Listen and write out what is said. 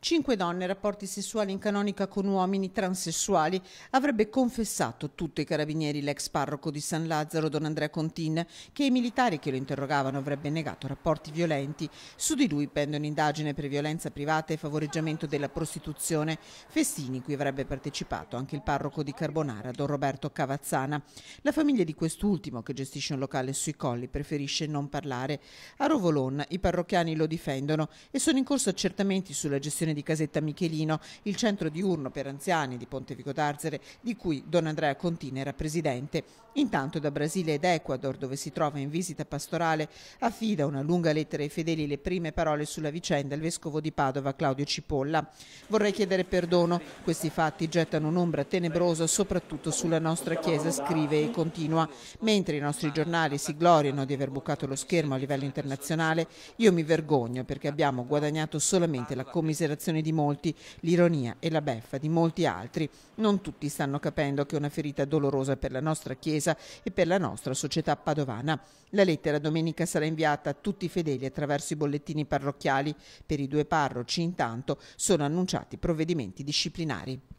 Cinque donne, rapporti sessuali in canonica con uomini transessuali, avrebbe confessato tutto ai carabinieri l'ex parroco di San Lazzaro, don Andrea Contin, che i militari che lo interrogavano avrebbe negato rapporti violenti. Su di lui pende un'indagine per violenza privata e favoreggiamento della prostituzione, festini cui avrebbe partecipato anche il parroco di Carbonara, don Roberto Cavazzana. La famiglia di quest'ultimo, che gestisce un locale sui colli, preferisce non parlare. A Rovolon i parrocchiani lo difendono e sono in corso accertamenti sulla gestione di Casetta Michelino, il centro diurno per anziani di Ponte Vico d'Arzere, di cui Don Andrea Contini era presidente. Intanto da Brasile ed Ecuador, dove si trova in visita pastorale, affida una lunga lettera ai fedeli le prime parole sulla vicenda il vescovo di Padova Claudio Cipolla. Vorrei chiedere perdono, questi fatti gettano un'ombra tenebrosa soprattutto sulla nostra Chiesa, scrive e continua. Mentre i nostri giornali si gloriano di aver bucato lo schermo a livello internazionale, io mi vergogno perché abbiamo guadagnato solamente la commiserazione l'esasperazione di molti, l'ironia e la beffa di molti altri. Non tutti stanno capendo che è una ferita dolorosa per la nostra Chiesa e per la nostra società padovana. La lettera domenica sarà inviata a tutti i fedeli attraverso i bollettini parrocchiali. Per i due parroci intanto sono annunciati provvedimenti disciplinari.